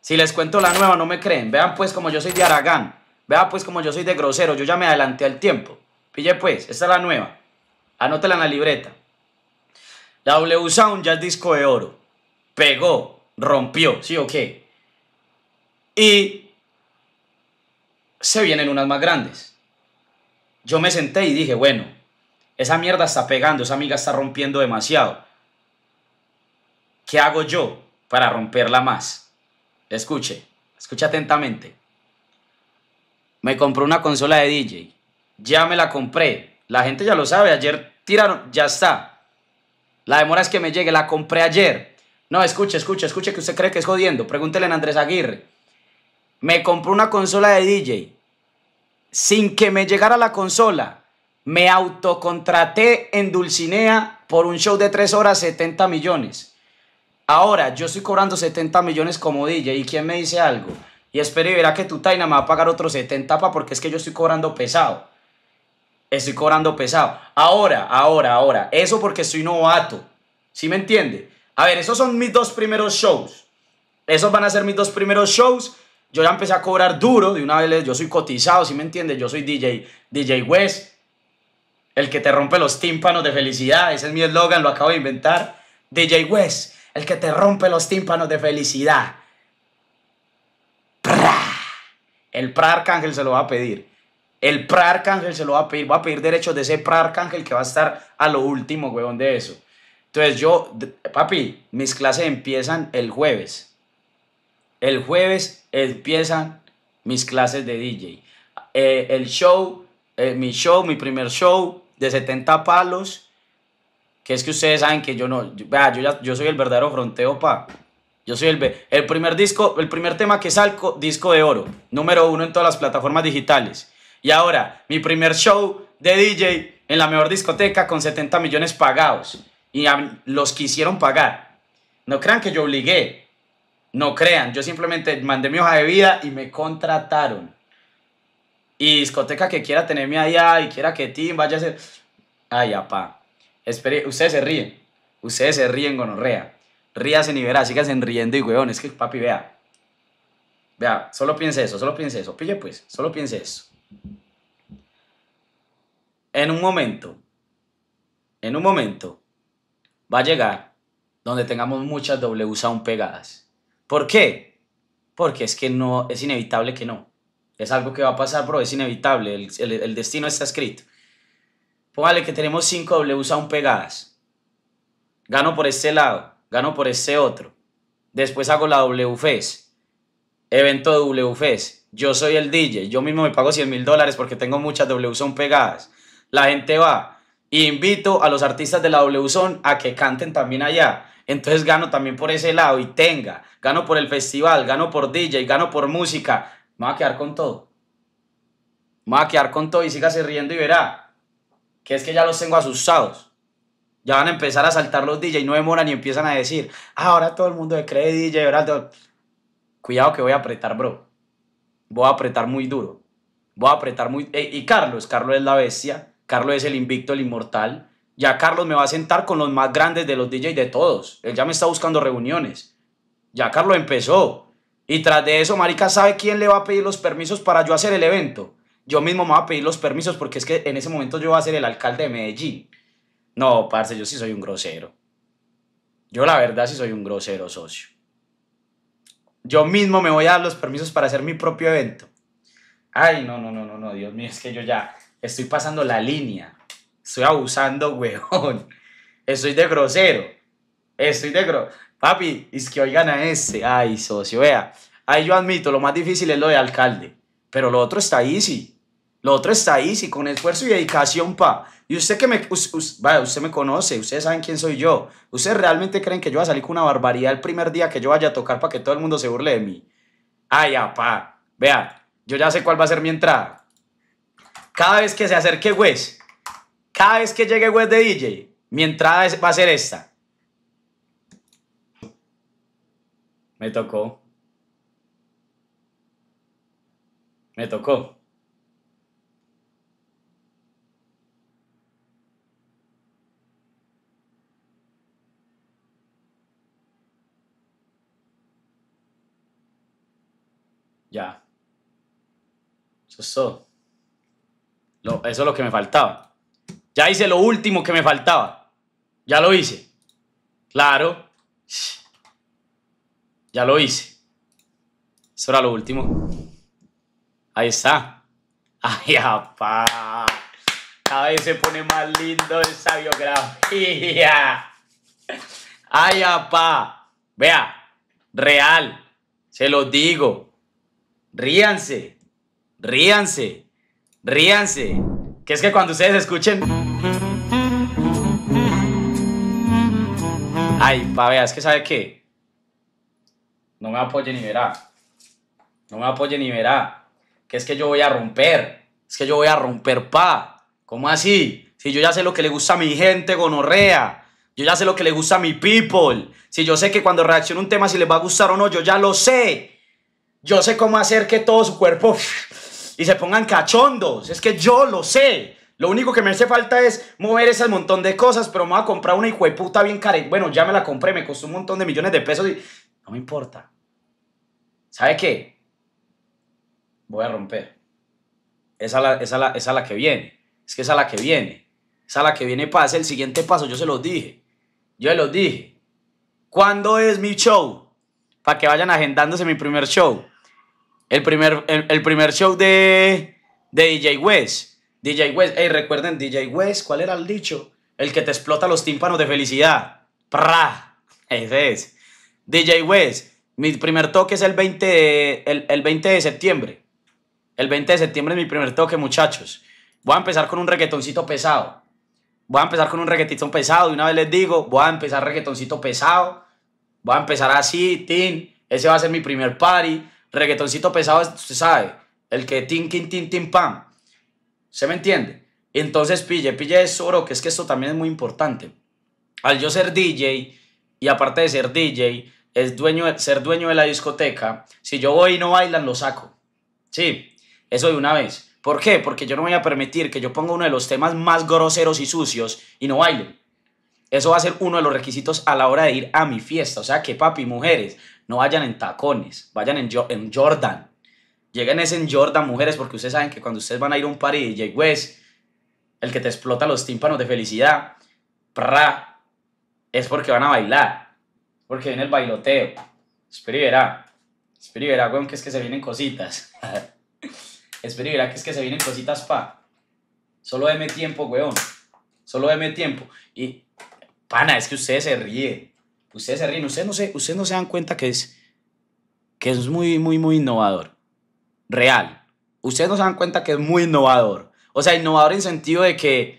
Si les cuento la nueva, no me creen. Vean pues como yo soy de Aragán. Vean pues como yo soy de grosero. Yo ya me adelanté al tiempo. Pille pues, esta es la nueva. Anótela en la libreta. La W Sound ya es disco de oro. Pegó, rompió, ¿sí o qué? Y se vienen unas más grandes. Yo me senté y dije, bueno, esa mierda está pegando, esa amiga está rompiendo demasiado. ¿Qué hago yo para romperla más? Escuche, escuche atentamente. Me compró una consola de DJ. Ya me la compré. La gente ya lo sabe. Ayer tiraron. Ya está. La demora es que me llegue. La compré ayer. No, escuche, escuche, escuche que usted cree que es jodiendo. Pregúntele a Andrés Aguirre. Me compró una consola de DJ. Sin que me llegara la consola, me autocontraté en Dulcinea por un show de 3 horas 70 millones. Ahora, yo estoy cobrando 70 millones como DJ y quién me dice algo. Y espero y verá que tu Taina me va a pagar otros 70 pa porque es que yo estoy cobrando pesado. Estoy cobrando pesado. Ahora, ahora, ahora. Eso porque soy novato. ¿Sí me entiende? A ver, esos son mis dos primeros shows. Esos van a ser mis dos primeros shows. Yo ya empecé a cobrar duro. De una vez yo soy cotizado, ¿sí me entiende? Yo soy DJ, DJ West. El que te rompe los tímpanos de felicidad. Ese es mi eslogan, lo acabo de inventar. DJ West el que te rompe los tímpanos de felicidad. El pra arcángel se lo va a pedir. El pra arcángel se lo va a pedir. Va a pedir derechos de ese pra arcángel que va a estar a lo último, weón, de eso. Entonces yo, papi, mis clases empiezan el jueves. El jueves empiezan mis clases de DJ. Eh, el show, eh, mi show, mi primer show de 70 palos que es que ustedes saben que yo no, yo, yo, yo soy el verdadero fronteo, pa. Yo soy el, el primer disco, el primer tema que salgo, disco de oro, número uno en todas las plataformas digitales. Y ahora, mi primer show de DJ en la mejor discoteca con 70 millones pagados. Y los quisieron pagar. No crean que yo obligué. No crean, yo simplemente mandé mi hoja de vida y me contrataron. Y discoteca que quiera tenerme allá ah, y quiera que Tim vaya a ser... Ay, apá. Ustedes se ríen. Ustedes se ríen gonorrea. ríase y verás, en riendo y weón, Es que papi, vea. Vea, solo piense eso, solo piense eso. Pille pues, solo piense eso. En un momento, en un momento, va a llegar donde tengamos muchas W aún pegadas. ¿Por qué? Porque es que no, es inevitable que no. Es algo que va a pasar, bro, es inevitable. el destino está escrito. Póngale que tenemos 5 W son pegadas. Gano por este lado, gano por este otro. Después hago la WFES. Evento WFES. Yo soy el DJ. Yo mismo me pago 100 mil dólares porque tengo muchas son pegadas. La gente va. Y invito a los artistas de la son a que canten también allá. Entonces gano también por ese lado y tenga. Gano por el festival, gano por DJ, gano por música. Me va a quedar con todo. Me va a quedar con todo y sígase riendo y verá que es que ya los tengo asustados. Ya van a empezar a saltar los DJ, no demoran y empiezan a decir, ah, ahora todo el mundo de cree DJ, ahora Cuidado que voy a apretar, bro. Voy a apretar muy duro. Voy a apretar muy... Eh, y Carlos, Carlos es la bestia. Carlos es el invicto, el inmortal. Ya Carlos me va a sentar con los más grandes de los DJs de todos. Él ya me está buscando reuniones. Ya Carlos empezó. Y tras de eso, Marica sabe quién le va a pedir los permisos para yo hacer el evento yo mismo me voy a pedir los permisos porque es que en ese momento yo voy a ser el alcalde de Medellín. No, parce, yo sí soy un grosero. Yo la verdad sí soy un grosero socio. Yo mismo me voy a dar los permisos para hacer mi propio evento. Ay, no, no, no, no, no, Dios mío, es que yo ya estoy pasando la línea. Estoy abusando, weón. Estoy de grosero. Estoy de grosero. Papi, es que oigan a ese, Ay, socio, vea. Ay, yo admito, lo más difícil es lo de alcalde. Pero lo otro está easy. Lo otro está ahí, sí, con esfuerzo y dedicación, pa. Y usted que me, vaya, usted me conoce, ustedes saben quién soy yo. Ustedes realmente creen que yo voy a salir con una barbaridad el primer día que yo vaya a tocar para que todo el mundo se burle de mí. Ay, ah, pa. Vea, yo ya sé cuál va a ser mi entrada. Cada vez que se acerque Wes, cada vez que llegue Wes de DJ, mi entrada va a ser esta. Me tocó. Me tocó. Ya. Eso es todo. eso es lo que me faltaba. Ya hice lo último que me faltaba. Ya lo hice. Claro. Ya lo hice. Eso era lo último. Ahí está. Ay, apá. Cada vez se pone más lindo esa biografía. Ay, apá. Vea, real. Se lo digo ríanse, ríanse, ríanse. Que es que cuando ustedes escuchen... Ay, pa, vea, es que sabe qué. No me apoye ni verá. No me apoye ni verá. Que es que yo voy a romper. Es que yo voy a romper, pa. ¿Cómo así? Si yo ya sé lo que le gusta a mi gente, gonorrea. Yo ya sé lo que le gusta a mi people. Si yo sé que cuando reacciono un tema si les va a gustar o no, yo ya lo sé. Yo sé cómo hacer que todo su cuerpo y se pongan cachondos. Es que yo lo sé. Lo único que me hace falta es mover ese montón de cosas, pero me voy a comprar una puta bien cara. Bueno, ya me la compré, me costó un montón de millones de pesos y no me importa. ¿Sabe qué? Voy a romper. Esa es la, que viene. Es que a la que viene. a la que viene hacer el siguiente paso. Yo se los dije. Yo se los dije. ¿Cuándo es mi show? para que vayan agendándose mi primer show. El primer, el, primer show de, DJ West. DJ West, hey, recuerden, DJ West, ¿cuál era el dicho? El que te explota los tímpanos de felicidad. ¡Pra! Ese es. DJ West, mi primer toque es el 20 de, el, 20 de septiembre. El 20 de septiembre es mi primer toque, muchachos. Voy a empezar con un reggaetoncito pesado. Voy a empezar con un reggaetón pesado. Y una vez les digo, voy a empezar reggaetoncito pesado. Va a empezar así, tin. Ese va a ser mi primer party. Reggaetoncito pesado, usted sabe. El que tin, tin, tin, tin, pam. ¿Se me entiende? Entonces pille, pille eso, bro, que es que esto también es muy importante. Al yo ser DJ, y aparte de ser DJ, es dueño, ser dueño de la discoteca, si yo voy y no bailan, lo saco. Sí, eso de una vez. ¿Por qué? Porque yo no voy a permitir que yo ponga uno de los temas más groseros y sucios y no bailen. Eso va a ser uno de los requisitos a la hora de ir a mi fiesta. O sea que, papi, mujeres, no vayan en tacones, vayan en, Jordan. Lleguen es en Jordan, mujeres, porque ustedes saben que cuando ustedes van a ir a un party de Jay West, el que te explota los tímpanos de felicidad, es porque van a bailar. Porque viene el bailoteo. Espera y verá. y weón, que es que se vienen cositas. Espera que es que se vienen cositas, pa. Solo deme tiempo, weón. Solo deme tiempo. Y Pana, es que ustedes se ríen. Ustedes se ríen. Ustedes no se, no se dan cuenta que es, que es muy, muy, muy innovador. Real. Ustedes no se dan cuenta que es muy innovador. O sea, innovador en sentido de que.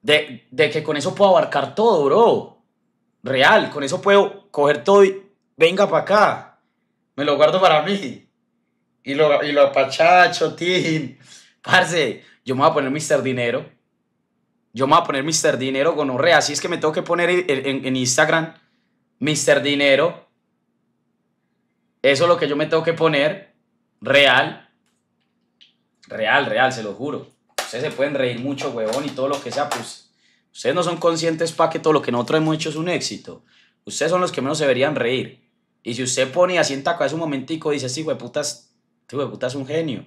De, que con eso puedo abarcar todo, bro. Real. Con eso puedo coger todo y. Venga para acá. Me lo guardo para mí. Y lo, y lo apachacho, team, Parce, yo me voy a poner Mr. Dinero yo me voy a poner Mr. Dinero Gonorrea. Así es que me tengo que poner en, Instagram Mr. Dinero. Eso es lo que yo me tengo que poner. Real. Real, real, se lo juro. Ustedes se pueden reír mucho, huevón, y todo lo que sea, pues. Ustedes no son conscientes para que todo lo que nosotros hemos hecho es un éxito. Ustedes son los que menos se deberían reír. Y si usted pone así en taco, hace un momentico, dice, sí, hueputas, este puta este es un genio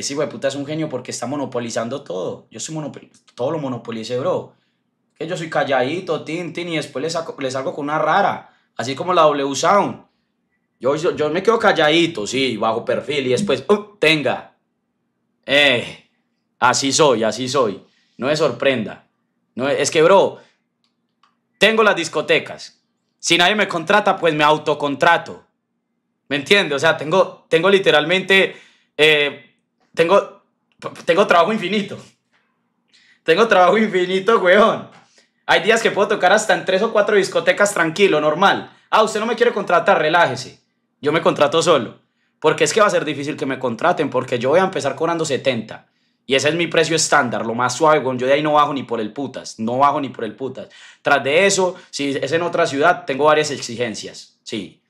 ese hijo de puta es un genio porque está monopolizando todo. Yo soy monopolizado, todo lo monopolice bro. Que yo soy calladito, tin, tin, y después le, salgo con una rara, así como la W Sound. Yo, yo, me quedo calladito, sí, bajo perfil, y después, ¡uh! tenga. Eh, así soy, así soy. No me sorprenda. No, es que, bro, tengo las discotecas. Si nadie me contrata, pues me autocontrato. ¿Me entiendes? O sea, tengo, tengo literalmente... Eh, tengo, tengo trabajo infinito. Tengo trabajo infinito, weón. Hay días que puedo tocar hasta en tres o cuatro discotecas tranquilo, normal. Ah, usted no me quiere contratar, relájese. Yo me contrato solo. Porque es que va a ser difícil que me contraten, porque yo voy a empezar cobrando 70. Y ese es mi precio estándar, lo más suave, Yo de ahí no bajo ni por el putas, no bajo ni por el putas. Tras de eso, si es en otra ciudad, tengo varias exigencias. Sí,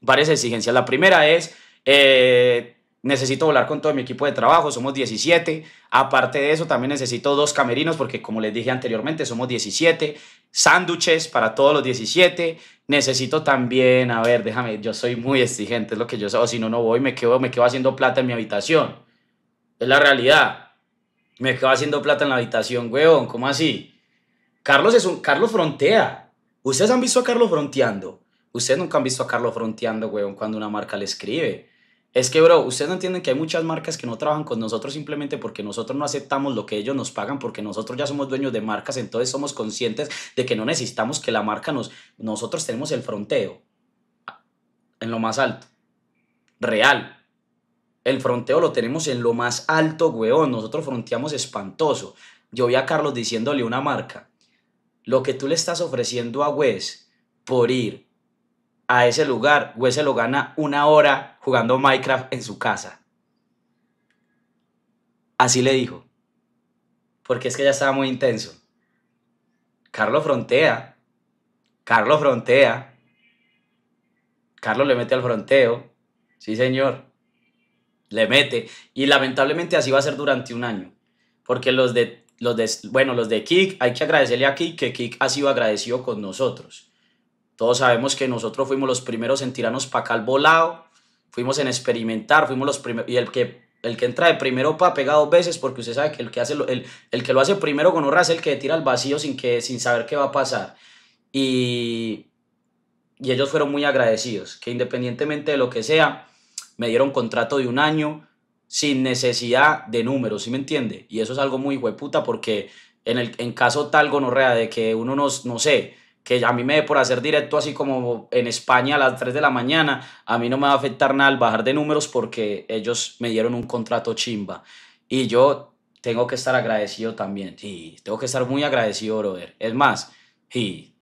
varias exigencias. La primera es eh, necesito volar con todo mi equipo de trabajo, somos 17. Aparte de eso, también necesito dos camerinos, porque como les dije anteriormente, somos 17. Sándwiches para todos los 17. Necesito también, a ver, déjame, yo soy muy exigente, es lo que yo soy, si no, no voy, me quedo, me quedo haciendo plata en mi habitación. Es la realidad. Me quedo haciendo plata en la habitación, weón, ¿cómo así? Carlos es un, Carlos frontea. Ustedes han visto a Carlos fronteando. Ustedes nunca han visto a Carlos fronteando, weón, cuando una marca le escribe es que, bro, ustedes no entienden que hay muchas marcas que no trabajan con nosotros simplemente porque nosotros no aceptamos lo que ellos nos pagan, porque nosotros ya somos dueños de marcas, entonces somos conscientes de que no necesitamos que la marca nos... Nosotros tenemos el fronteo en lo más alto. Real. El fronteo lo tenemos en lo más alto, weón. Nosotros fronteamos espantoso. Yo vi a Carlos diciéndole una marca. Lo que tú le estás ofreciendo a Wes por ir a ese lugar, güey se lo gana una hora jugando Minecraft en su casa. Así le dijo. Porque es que ya estaba muy intenso. Carlos frontea. Carlos frontea. Carlos le mete al fronteo. Sí, señor. Le mete. Y lamentablemente así va a ser durante un año. Porque los de, los de, bueno, los de Kik, hay que agradecerle a Kik que Kik ha sido agradecido con nosotros. Todos sabemos que nosotros fuimos los primeros en tirarnos para acá al volado, fuimos en experimentar, fuimos los primeros, y el que, el que entra de primero para pega dos veces, porque usted sabe que el que, hace lo, el, el que lo hace primero con es el que tira al vacío sin, que, sin saber qué va a pasar. Y, y ellos fueron muy agradecidos, que independientemente de lo que sea, me dieron contrato de un año sin necesidad de números, ¿sí me entiende? Y eso es algo muy hueputa porque en, el, en caso tal gonorrea de que uno no, no sé, que a mí me dé por hacer directo así como en España a las 3 de la mañana, a mí no me va a afectar nada el bajar de números porque ellos me dieron un contrato chimba. Y yo tengo que estar agradecido también. Y tengo que estar muy agradecido, brother. Es más, Y...